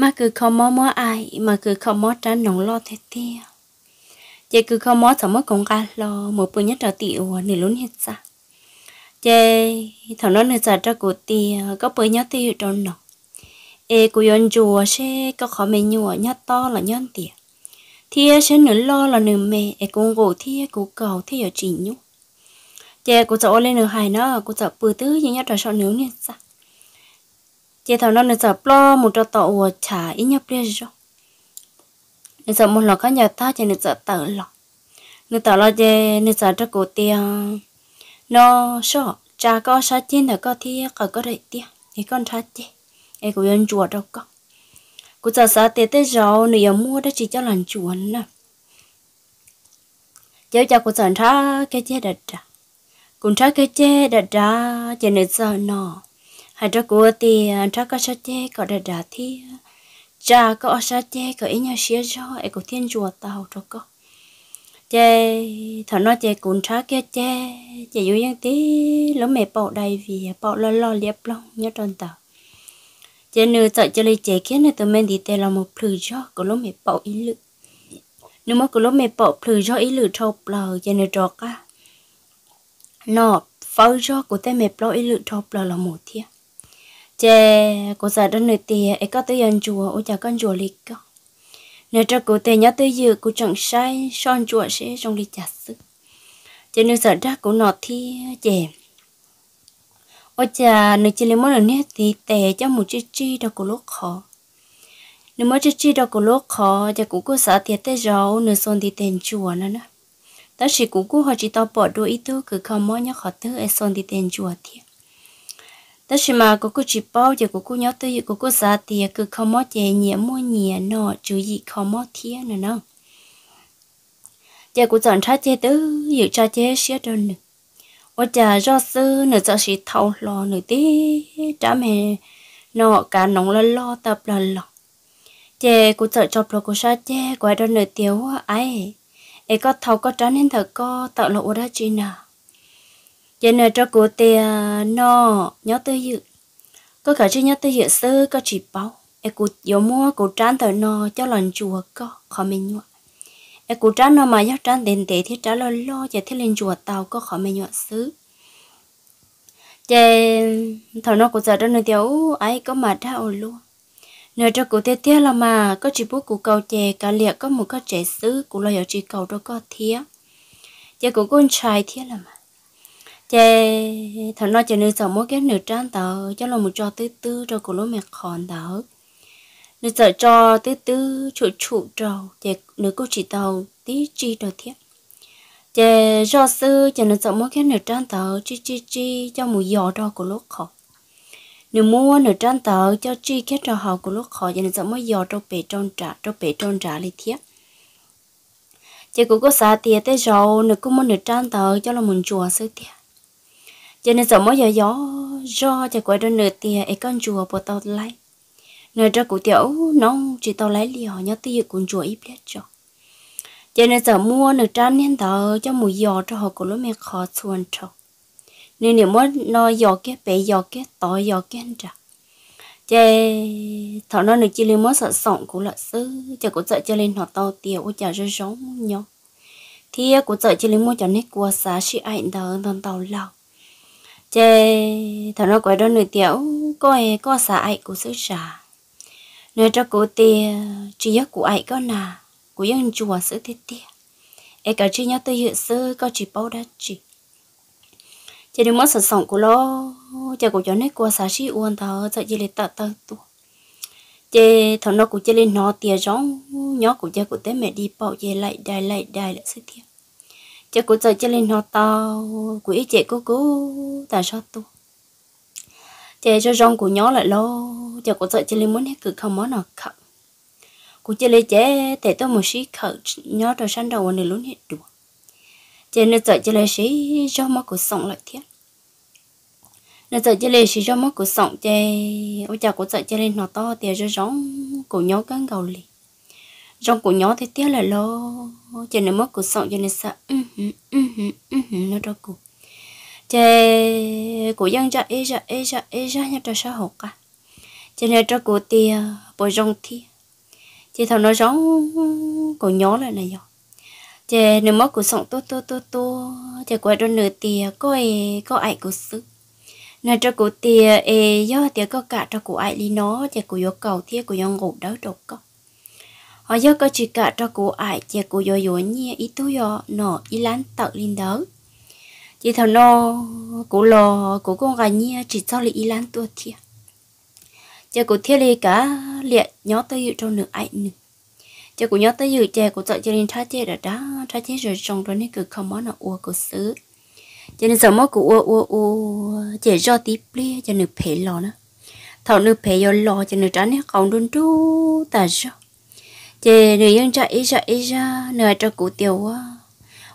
mà cứ không mó mó ai mà cứ không mó trả nóng lo thế tia chị cứ không mó sợ mất công ca lo một bữa nhất trở tiểu nỉ lún hết ra chị thằng nó nửa giờ cho cụ tia có bữa nhất tiêu trong nọ ê cụ yon chùa sẽ có khó mẹ nhùa nhất to là nhân tia thia sẽ nửa lo là nửa mẹ ê cũng ngủ thia cụ cầu thia ở chỉ nhúc chị cụ sợ lên nửa hài nó cụ sợ bữa tứ nhưng nhất trở sau nửa hết ra chế thằng nó nên sợ lo một cho tàu hồ trả ít nhất bây giờ nên sợ một lọ cá nhà ta chị nên sợ tờ lọ nên tờ lo chế nên sợ cho cổ tiền nó sợ cha có sát chết là có thì có có đại tiền thì con sát chết ai cũng yên chùa đâu có cũng sợ sát tiền tới nên giờ mua đó chỉ cho làm chùa nè chế cha cũng sợ ra cái chết đặt ra cũng ra cái chết đặt ra chị nên sợ nó hai trắc của thì trắc à, có sát che có đạt đạt thi à. cha có sát che có ý nhau xía cho ấy có thiên chùa tàu cho có che thọ nó che cũng trắc kia che che yếu những tí lỡ mẹ bỏ đầy vì bỏ lo lo liệp long nhớ tròn tàu che nửa sợ cho lấy chế kia này tụi mình thì tê là một phử cho có lỡ mẹ bỏ ý lự nếu mà có lỡ mẹ bỏ phử cho ý lự thọc lờ chế nửa trọt á nọ phơi cho của tay mẹ bỏ ý lự thọc lờ là một thiệt chè cô giờ đó nơi tiề ấy có tới dân chùa ôi chả con chùa lịch cơ nơi cho cô tiề nhớ tới giờ cô chẳng sai son chùa sẽ trong đi chặt sức chè nơi sợ ra cô nọ thi chè ôi chà nơi chỉ lấy món này nè thì tè cho một chiếc chi đâu cô lúc khó nếu mà chiếc chi đâu cô lúc khó chả cũng cô sợ tiệt tới rau nơi son thì tiền chùa nữa nè ta chỉ cũng cô họ chỉ tao bỏ đôi ít thôi cứ không mong nhớ họ thứ ấy son thì tiền chùa thiệt đó chỉ mà cô cô chỉ bao giờ cô cô nhớ tới cô cô giá thì cứ không mất gì nhẹ mua nhẹ nọ chứ gì không mất thiên nữa nó giờ cô chọn cha chế tứ dự cha chế xía đơn nữa ôi cha do sư nữa cho sĩ thâu lo nữa tí trả mẹ nọ cả nóng lo lo tập lo lo chế cô chọn chọc cô sa chế quay đơn nữa tiêu ai ấy có thâu có trả nên thở có tạo lộ ra chi nào giờ nè cho cô tê ờ, nó nhớ tới dự có cả chứ nhớ tới dự sơ có chỉ báo em cô giờ mua cô trán thở nó cho lần chùa có khó mình nhọ em cô trán nó mà nhớ trán đền tệ thì trả lời lo giờ thế lên chùa tàu có khó mình nhọ xứ chè thằng nó cũng giờ đó nơi tiểu ấy có mà đau luôn nơi cho cụ thế thế là mà có chỉ bút cụ cầu chè cả liệt có một cái trẻ sứ cụ lo hiểu chỉ cầu đó có thía chè cụ con trai thế là mà chè thằng nó chè nơi sợ mỗi cái nửa trang tàu cho là một trò tư tư cho cổ lối mẹ khòn tàu nơi sợ cho tư tư trụ trụ trầu chè nửa cô chỉ tàu tí chi đầu thiết chè do sư chè nửa sợ mỗi cái nửa trang tàu chi chi chi cho mùi giò cho cổ lối khò nửa mua nửa trang tàu cho chi kết trò hào cổ lối khò chè nửa sợ mỗi giò trong bể trong trả trong bể trong trả lý thiết chè cũng có xa tiền tới rồi nửa cũng muốn nửa trang tàu cho là mình chùa sư thiệt cho nên giờ mỗi giờ gió do cho quay đơn nửa tiền ấy con chùa của tao lấy nửa cho cụ tiểu nong chỉ tao lấy liều nhớ tiền của chùa ít biết cho cho nên giờ mua nửa trang nên tao cho mùi giò cho họ của lúc mẹ khó xuân cho nên nếu muốn nó giò cái bé giò cái to giò cái trả chê thọ nó được chỉ lên muốn sợ sọng cũng là sư cho cũng sợ cho lên họ to tiêu của chả rơi giống nhau thì cũng sợ cho lên mua cho nét của xã sĩ ảnh đờ tần tàu lào chê thằng nó quay đó nửa tiểu coi có xả ai của sứ xả nửa cho cô tia chỉ giấc của ai có nà của dân chùa sứ thiết tia ai cả chỉ nhớ tới hiện sứ có chỉ bao đã chỉ chê đừng mất sợ sống của nó chê của cho nét của xả sĩ uôn thở sợ gì lại tờ tờ tu chê thằng nó cũng chơi lên nó tia rong nhớ của chê của tế mẹ đi bảo về lại đài lại đài lại sứ thiết chứ cô giờ chứ lên nó tao quỹ chị cô cô tại sao tu chị cho rong của nhỏ lại lo chứ cô giờ chứ lên muốn hết cực không món nào khẩu của chị lên chế để tôi một xí khẩu nhỏ rồi sang đầu này luôn hết đủ. chị nên giờ chị lên xí do mắt của sòng lại thiết nên giờ chị lên xí do mắt của sòng chị ôi chà cô giờ chị lên nó to thì cho rong của nhỏ cắn gầu liền rong của nhỏ thì tiếc là lo cho nên mất cuộc sống cho nên sợ ừ, ừ, ừ, nó đó cụ chê cụ dân ra ê ra ê ra ê ra nhà trò xã hội cả cho nên cho cụ tia bồi rong thi chê thằng nó rong cụ nhỏ lại này rồi chê nếu mất cuộc sọng tốt tốt tốt tốt chê quay đôi nửa tia à, có ai có ai cụ sức nè trò cụ thì à, ê do tia có cả cho cụ ai đi nó chê cụ yêu cầu thì cụ dân ngủ đỡ độc cơ họ giờ có chỉ cả cho cô ai chè cô yo yo nhia ít tu yo nọ ít lán tợ lên đó chỉ thằng nọ cô lo cô con gái nhia chỉ cho lì ít lán tua thiệt chè cô thiệt lì cả liệt nhó tới dự cho nửa ai nữa chè cô nhó tới dự chè cô sợ cho nên tha chè đã đã tha chè rồi trong đó nên cứ không món nào ua cô xứ cho nên giờ mốt cô ua ua ua chỉ do tí plia cho nửa phê lò nữa thằng nửa phê yo lò cho nửa trán hết còn đun trú ta sao chị người dân cho ý cho ý cho nửa cho cụ tiểu á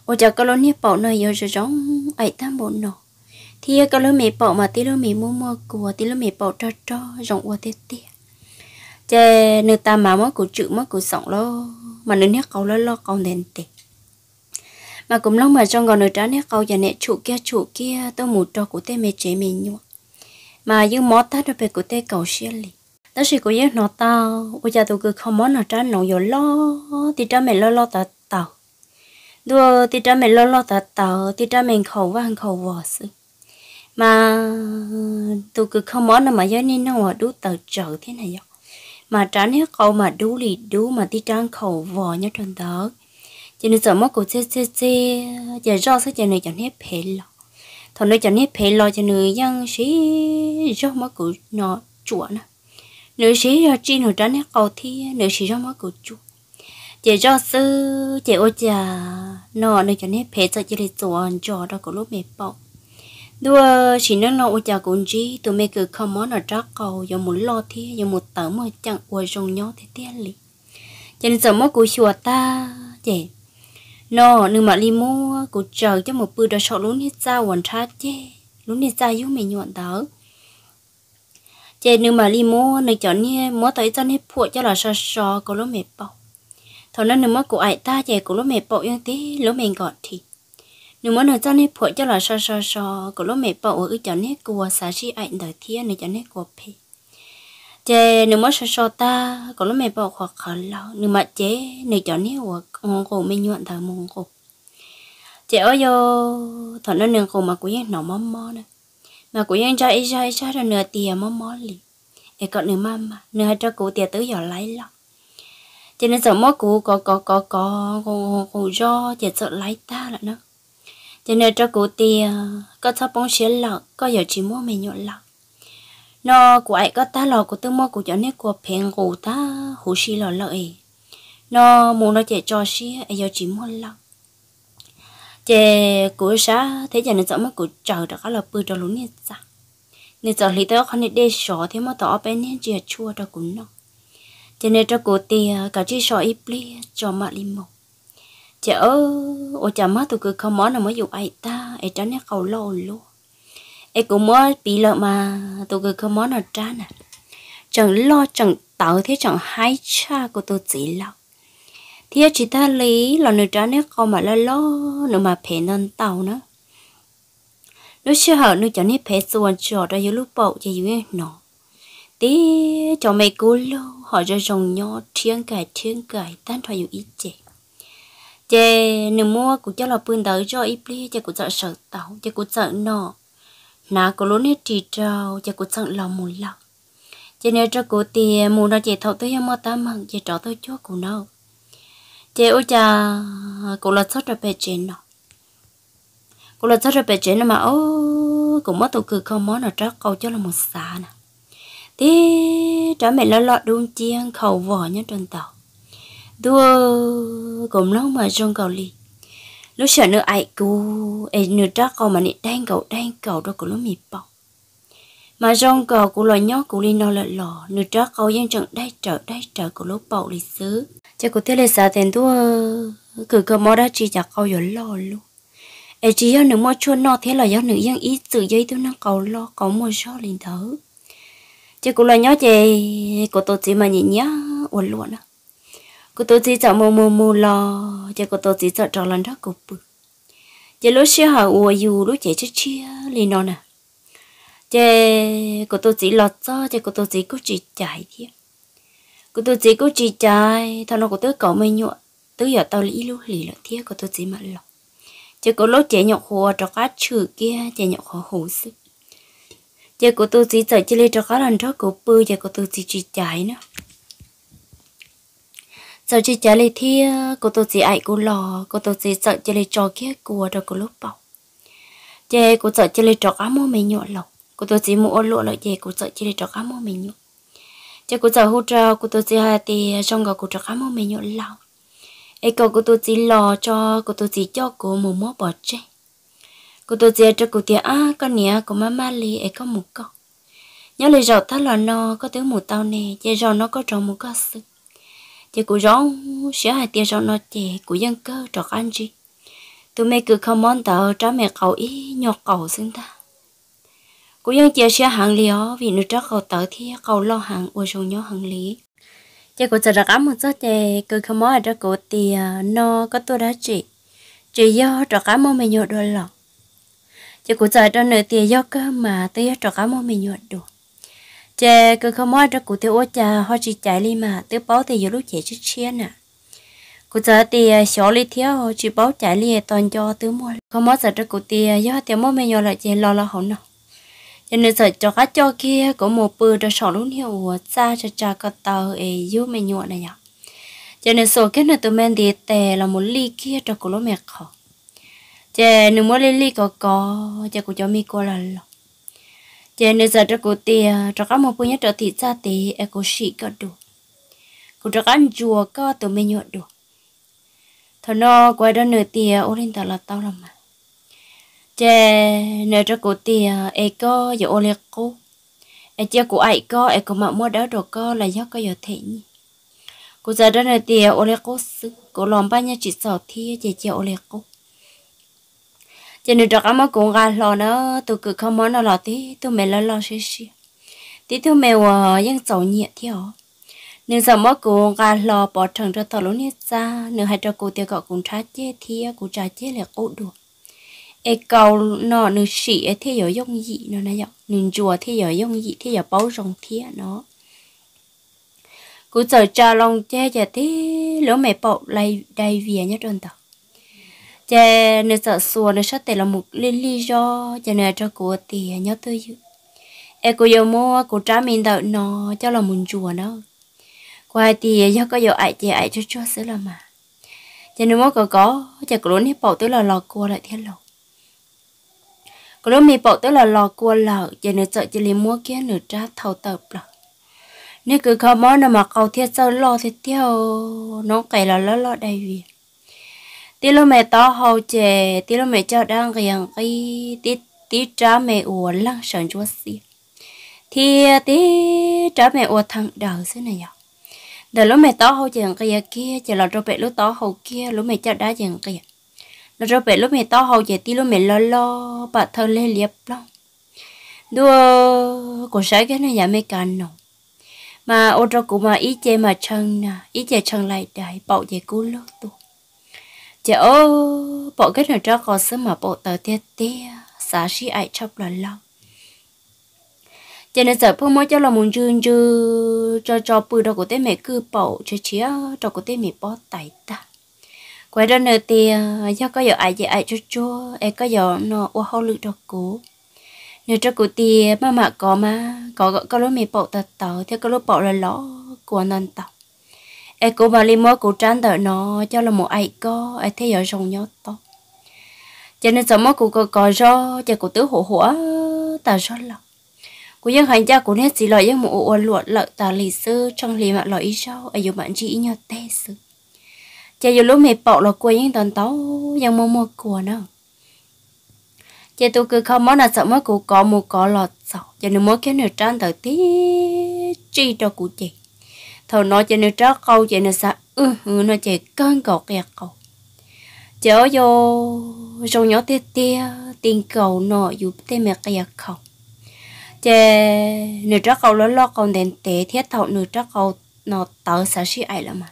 ô cho cái lối nếp bảo nơi giờ cho giống ấy tam bộ nọ thì cái lối mì bảo mà tí lối mì mua mua của tí lối mì bảo cho cho giống qua tết tết chị nửa ta mà mất cụ chữ mất cụ sọng lo mà nửa nét cầu lo lo cầu nền tệ mà cũng lâu mà trong gòn nửa trái nét cầu giờ nè trụ kia trụ kia tôi một trò của tê mẹ chế mình nhua mà như mót tát được về của tê cầu xiên lì đó chỉ có giấc nó tao bây giờ tụi cứ không muốn nó trả nó rồi lo thì trả mình lo lo tao tao đua thì trả mình lo lo tao tao thì trả mình khẩu và khẩu vò sự mà tụi cứ không muốn nó mà giờ nên nó đu tờ trở thế này vậy mà trả nếu câu mà đu lì đu mà thì trả khẩu vò nhớ trần tớ cho nên sợ mất của chê chê chê giờ do sao cho nên chẳng hết phê lo thằng nó chẳng hết phê lo cho nên dân sĩ do mất của nó chuột nè nếu chỉ cho chi nữ đó nét cầu thi nếu chỉ cho mỗi cầu chú chị cho sư chị ô chả nọ nếu cho nét phê cho chỉ để chuẩn cho đó của lúc mẹ bọc đua chỉ nên lo ô chả cũng chi tụi mẹ cứ không món ở đó cầu giờ muốn lo thi giờ muốn tớ mới chẳng uồi rồng nhau thế tiếc lì cho nên giờ mỗi cổ chùa ta chị nó nương mà li mua cổ chờ cho một bữa đó sợ luôn hết sao hoàn thát chứ luôn hết ra yếu mẹ nhọn tớ chế nếu mà li mô này chọn nè mô tới cho nè phụ cho là sờ sờ có lúc mẹ bọc thọ nó nếu mà của ai ta chế của lúc mẹ bọc như thế lúc mình gọi thì nếu mà nó cho nè phụ cho là sờ sờ sờ có lúc mẹ bọc ở chọn nè của xã sĩ ai đời kia này chọn nè của phi chế nếu mà sờ sờ ta có lúc mẹ bọc hoặc khẩn lâu nếu mà chế này chọn nè của ngon cổ mình nhuận thờ mông cổ chế ơi yo thọ nó nương cổ mà của yên nó mắm mò nữa mà cũng yên cho ít cho ít cho rồi nửa tiền mò mò lì để còn nửa mama nửa cho cụ tiền tới giờ lấy lọ cho nên sợ mò cụ có có có có có có do chỉ sợ lấy ta là nó cho nên cho cụ tiền có thắp bóng xé lọ có giờ chỉ mua mình nhộn lọ nó của ấy có ta lọ của tôi mua cụ cho nên của phèn cụ ta hú xí lọ lợi nó muốn nó chỉ cho xí giờ chỉ mua lọ chế của xã thế giờ nên mất của trời đó là bự cho luôn nè sao nên giờ lý tới con nên để sọ thế mà tỏ bên nè chỉ chua đó cũng nó chế nên cho cô tì cả chi sọ ít ly cho mà lim một chế ơ ô chả má tụi cứ không món nào mới dùng ai ta ai cho nên cầu lâu luôn ai cũng mới bị lợ mà tụi cứ không món nào trả nè chẳng lo chẳng tạo thế chẳng hai cha của tôi chỉ lâu thì chỉ ta lý là nửa trái nét không mà lo lo nửa mà phải nên tàu nữa nó sẽ hở nửa cho nét phải xuân trò ra dưới lúc bậu cho dưới nó tí cho mày cố lo họ cho dòng nho thiên cải thiên cải tan thoại dù ít chế chế nửa mua cũng cho là bươn tới cho ít lia cho cũng sợ sợ tàu cho cũng sợ nọ nà có lối nét trì trâu cho cũng sợ lòng mù lòng cho nên cho cô tiền mua nó chỉ thầu tới em mơ tám mặn, chỉ trọ tới chúa của nó chế ô cha cũng là sót ra bề trên nó cũng là sót ra bề trên mà ô cũng mất tụ cử không món nào trót câu cho là một xà nè thế trả mẹ lo lọt đun chiên khẩu vỏ nhá trên tàu đua cũng lâu mà trong cầu ly lúc sợ nữa ai cú ai nữa trót câu mà nị đang cầu đang cầu đó cũng lúc mịp bọc mà rong cầu của loài nhóc của ly nó lợ lò nửa trót câu dân trận đây trở đây trở của lúc bầu lịch xứ chỉ có thể là sao tiền tôi cứ cơ mò ra chỉ chặt câu rồi lo luôn ai chỉ do nữ mò chôn no thế là do nữ dân ít từ dây tôi nó cầu lo có mua số liền thở chỉ cũng là nhớ chị của tôi chỉ mà nhìn nhá uẩn luôn á của tôi chỉ chọn mù mù mù lo chỉ của tôi chỉ chọn tròn lần đó cục bự chỉ lúc xưa họ uo dù lúc chị chết chia liền nó nè à. chỉ của tôi chỉ lọt cho chỉ của tôi chỉ có chỉ chạy đi cô tôi chỉ cô chỉ trai thằng nó của tới cậu mày nhụa tới giờ tao lý lúc lì lợi thiết của tôi chỉ mà lọ chứ có lốt trẻ nhậu hồ cho cá chữ kia trẻ nhậu hồ hồ sức chứ cô tôi chỉ sợ chơi lên cho cá lần đó cô bư chứ cô tôi chỉ chỉ trai nữa sợ chỉ trái lên thiết của tôi chỉ ai của lò của tôi chỉ sợ chơi lên cho kia cua rồi cô lốt bọc chứ cô sợ chơi cho cá mua mày nhụa lộc của tôi chỉ mua lụa lợi chơi của sợ chơi lên cho cá mua mày nhụa cho cô giờ hỗ trợ cô tôi chỉ thì trong gọi cô trợ khám một mình nhộn lâu ấy cậu cô tôi chỉ lo cho cô tôi chỉ cho cô một món bỏ chơi cô tôi chỉ cho cô tiền à con nhỉ của mama li ấy có một con nhớ lời rầu thắt là nó có tiếng một tao nè chơi rầu nó có trồng một cái sự chơi cô rầu sẽ hai tiền rầu nó trẻ của dân cơ trò ăn gì tôi mày cứ không món tờ trả mẹ cậu ý nhọt cậu xin ta cô dân chia sẻ hàng lý ó vì nước trước cầu tới thì cầu lo hàng uống sông nhớ hàng lý chị cô chờ ra cá một rất chị cứ không mỏi ra cô thì à, nó có tôi đã chị chị do trò cá mô mình nhột đôi lọ chị cô chờ cho nửa tiền do cơ mà tôi trò cá mô mình nhột được chị cứ à. à, không mỏi ra cô thì ô cha họ chỉ chạy đi mà tôi báo thì giờ lúc chị chút chia nè cô giờ thì xóa lý thiếu chỉ báo chạy liền toàn cho tôi mua không mất giờ cho cô thì do tiểu mua mình nhỏ lại chỉ lo lo hỏng nào cho nên sợ cho các cho kia có một bữa đó sọ luôn hiểu của cha cho cha có tàu ấy yêu mày nhọn này nhở cho nên số cái này tụi mình thì tè là một ly kia cho cô lỗ mẹ khó cho nên mỗi ly ly có có cho cô cho mi cô là lọ chè nên giờ cho cô tìa cho các một bữa nhất cho thịt ra tì em cô xị có đủ cô cho các chùa có tụi mình nhọn đủ thôi nó quay đó nửa tìa ô lên tao là tao làm mà chè nợ cho cô tiền e có giờ ô liệt cô e chia cô ai có e có mà mua đó đồ có là do có giờ thế nhỉ cô giờ đó nợ tiền ờ, ô liệt cô sư cô làm bao nhiêu chỉ sợ thi chè chia ô liệt cô chè nợ cho cái mà cũng gà lò nó tôi cứ không món nào lò tí tôi mẹ lo lo xí xí tí tôi mẹ vợ vẫn giàu nhẹ thì họ nếu giờ mất cô gà lò bỏ trần cho tao lúc nãy ra nếu hai cho cô tiền gọi cũng trả chết thì cô trả chết là cô được e cầu nó nữ sĩ thế giới dung dị nó này dọc nên chùa thế giới dung dị thế giới bao rộng thế nó cứ chờ cha long che giờ thế lỡ mẹ bậu lại đầy vía nhất đơn tao cha nên sợ xua nên sát tệ là một liên lý do cha nên cho cô tiền nhớ tôi dữ e cô giờ mua cô trả mình đợi nó cho là muốn chùa nó qua thì do có giờ ai chị ai cho cho sữa là mà cha nên mua có có cha luôn hết bậu tới là lò cô lại thiên lộc có lúc mình bỏ tới là lò cua lợ giờ nên sợ chỉ liền mua kia nữa trái thầu tập rồi nếu cứ khó món nào mà cầu thiết sơ lo thì theo nó kể là lo lo đầy việc tí lúc mẹ to hầu chè tí lúc mẹ cho đang ghiền cái tí tí trả mẹ ủa lăng sờn chúa xì thì tí trả mẹ ủa thằng đầu xứ này nhở đời lúc mẹ to hầu chè kia chè lọt rồi bẹ lúc to hầu kia lúc mẹ cho đá chè kia nó rồi bé lúc mẹ to hầu chạy ti lúc mẹ lo lo bà thơ lê liệp lắm đua cổ sái cái này nhà mẹ càn nó, mà ô tô của mà ý chơi mà chân nè ý chơi chân lại đại bậu chạy cú lúc tu chè ô bộ cái này cho có sớm mà bộ tờ tia tia xả xí ai chọc lần lâu cho nên giờ phương mới cho là muốn chơi chơi cho cho bự đó của tên mẹ cứ bậu cho chia cho của tên mẹ bỏ tay ta quay đó nữa thì do có giờ ai vậy ai cho chua em có giờ nó ô hậu lực đọc cũ nếu cho cụ thì mà mà có mà có có lúc mình bỏ tờ tờ thì có lúc bỏ là lõ của nên tờ em cũng mà li mua cụ trán tờ nó cho là một ai có ai thấy giờ rồng nhớ to cho nên sớm cụ có có do cho cụ tứ hổ hổ tờ do lọc cụ dân hành cha cụ nét gì loại với một ô luận lợi tờ lì sư trong lì mà loại ý sao ai dùng bạn chỉ nhớ tê sư chị dù lúc mẹ bỏ là quay những tuần tấu giang mua mua của nó chị tôi cứ không món là sợ mới của có một có lọt sợ cho nên mới cái nửa trang tới tí chi cho cụ chị thầu nói cho nên trót câu chị nên sợ ừ ừ nó chị cơn gọt kẹt cầu chị ở vô trong nhỏ tê tê tiền cầu nọ giúp tê mẹ kẹt cầu chị nửa trót câu lớn lo còn đến tế thiết thầu nửa trót câu nó tớ sợ sĩ ai là mà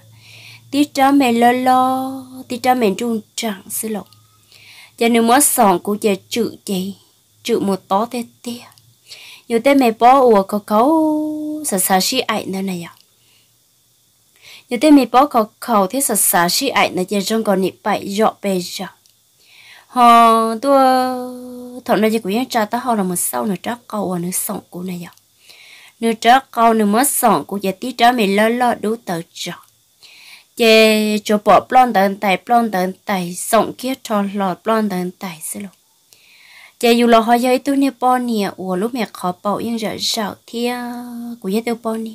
tí cho mẹ lo lo tí cho mẹ trung chẳng sư lộ giờ nếu mất sòng cũng giờ chữ chị chữ một tó thế tia nhiều tên mẹ bỏ ủa có cấu sợ sợ xí ảnh nữa này à nhiều tên mẹ bỏ có cầu thế sợ sợ xí ảnh nữa giờ trong còn nịp bậy dọ bề giờ họ tua thọ này chỉ của những cha ta họ là một sau nữa chắc cầu ở nữa sòng của này à nữa chắc cầu nữa mất sòng cũng giờ tí cho mẹ lo lo đủ tờ rồi chế cho bỏ plon tận tài plon tận tài sống kia cho lọt plon tận tài xí lộc chế dù lọ hoa giấy tu nè bò nè ủa lúc mẹ khó bỏ yên rỡ rạo thia của giấy tiêu bò nè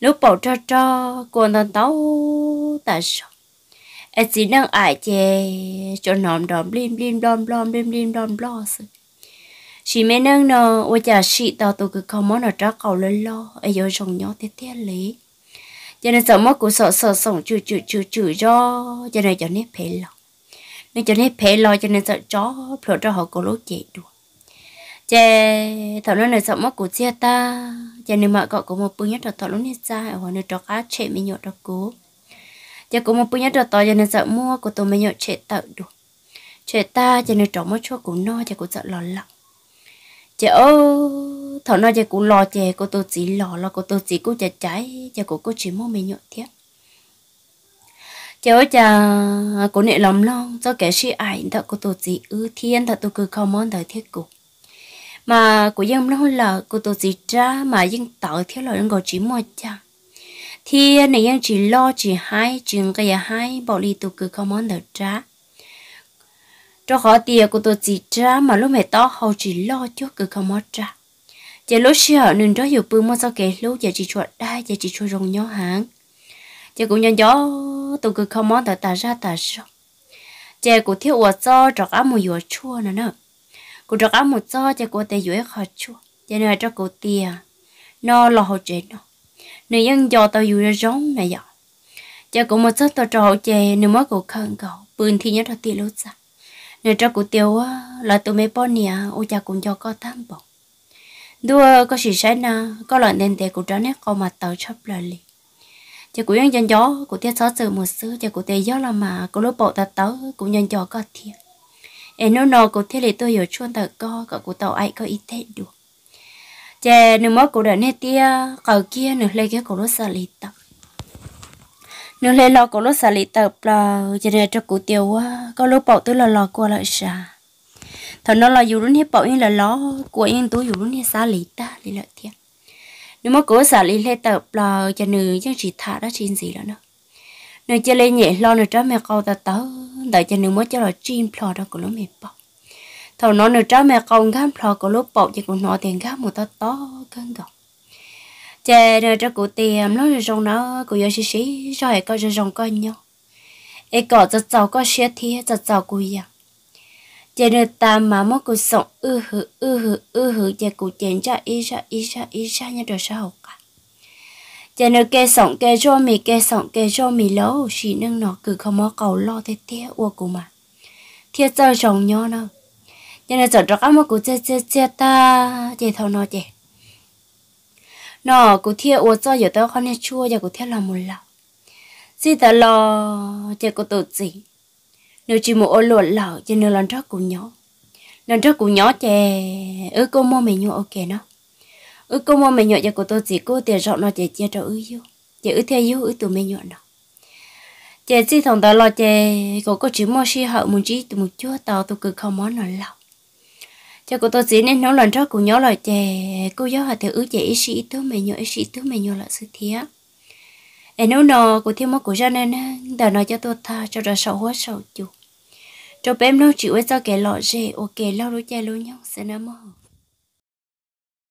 lúc bỏ cho cho còn tận tàu ta sợ ai chỉ năng ải chế cho nòm đòm lim lim đom đom lim lim đom lo xí chỉ mẹ năng nó ủa chả chị tao tụi cứ không món ở trá cầu lên lo ai giờ chồng nhỏ tết tết lấy cho nên sợ mất của sợ sợ sống chữ chữ chữ chữ cho cho nên cho nên phải lo nên cho nên phải lo cho nên sợ chó phải cho họ có lối chạy đuổi chè thằng nó này sợ mất của chia ta chè nếu mà cậu có một bữa nhất là thảo lúc này ra ở ngoài nơi đó cá chạy mình nhậu đó cố chè có một bữa nhất là to cho nên sợ mua của tôi mình nhậu chạy tự được chạy ta cho nên trống mất chỗ cũng no chè cũng sợ lo lắng chè ô thọ nó chè cũng lo chè cô tôi chỉ lo lo cô tôi chỉ cô chè trái chè cô cô chỉ mua mình nhộn thiệt chè ơi chà cô nệ lắm long cho kẻ sĩ ảnh thật cô tôi chỉ ư thiên thật tôi cứ không món thời thiết cục mà cô dân nó là cô tôi chỉ ra mà dân tạo theo dân ngồi chỉ mua chà thì này dân chỉ lo chỉ hai chuyện cái gì hai bỏ đi tôi cứ không món thời ra cho họ tiệc của tôi chỉ trả mà lúc mẹ to họ chỉ lo cho cứ không mất ra, chỉ lúc xưa nên đó hiểu bưng mà sao kể lúc giờ chỉ chuột đai giờ chỉ chuột rồng nhỏ hàng giờ cũng nhân gió tôi cứ không mất tại ta ra ta sao chỉ cũng thiếu ở cho trọc áo một vừa chua nữa nữa cũng trọc áo một cho chỉ cũng tay vừa khó chua giờ này cho cô tiệc, nó lo hậu chế nó nên dân giò tao vừa rong này vậy giờ cũng một số tôi trò chế nên mới cũng khăn cầu bưng thì nhớ thật tiền lúc sao nơi cho cụ tiêu á là tụi mấy bọn nè ô cha cũng cho có tham bỏ, đua có sự sai na có loại nền để của trở nét con mặt tàu chấp lời lì chỉ cụ nhân cho, cụ tiêu xóa sự một xưa, chỉ cụ tê gió là mà cụ lúc bộ ta tớ cụ nhân cho có thiệt em nói nọ cụ thiết lì tôi hiểu chuông tờ co cả cụ tàu ai có ít thế được chè nếu mất cụ đã nét tia cầu kia nửa lấy cái cụ lúc xa lì tập nếu lên lo của lúc xả lý tập là giờ này cho cụ tiêu quá có lúc bảo tôi là lo qua lại xả thằng nó là dù luôn hết bảo yên là lo của yên tôi dù luôn hết xả lý ta lý lợi thiệt nếu mà cố xả lý lên tập là giờ nữ chẳng chỉ thả đó chín gì đó nữa nếu chơi lên nhẹ lo nữa trái mẹ câu ta tớ đợi cho nữ mới cho là chim plò đó của lúc mẹ bảo thằng nó nữa trái mẹ câu gam plò của lúc bảo cho của nó tiền gam một ta to cân gọng chè rồi cho cụ tiệm nó rồi rong nó cụ yêu xí xí rồi coi rồi rong coi nhau ấy cỏ cho cháu có xe thì cho cháu cụ yêu chè rồi ta mà mất cụ sống ư hử ư hử ư hử chè cụ chèn cho ý ra ý ra ý ra nhau rồi sao cả chè rồi kê sống kê cho mì kê sống kê cho mì lâu chỉ nâng nó cứ không có cầu lo thế thế ua cụ mà thiết cho rong nhau nào cho nên giờ cho các mà cụ chè chè chè ta chè thâu nó chè nó cụ thiệt ô cho giờ tôi không nên chua giờ cụ thiệt là một lọ gì ta lo giờ cụ tự gì nếu chỉ một ô lọ lọ giờ nếu lần trước cũng nhỏ lần trước cũng nhỏ chè ư cô mua mình nhọ ok nó ư cô mua mình nhọ giờ cụ tôi chỉ cô tiền rộng nó chè chia cho ư yêu chè ư theo yêu ư tụ mình nhọ nó chè chỉ thằng ta lo chè cô có chỉ mua xí hậu muốn chỉ tụi một chút, tao tụi cứ không món nào lọc cho cô tôi chỉ nên nói lần trước cô nhớ lời chè cô giáo hạt theo ứ chè ý sĩ tôi mày nhớ ý sĩ tôi mày nhớ là sự thiệt em nấu nò cô thiếu mất của gia nên đào nói cho tôi tha cho ra sầu hóa sầu chủ cho bé em nấu chịu với cho kẻ lọ dễ ok kẻ lau lối chè luôn nhau sẽ nắm mơ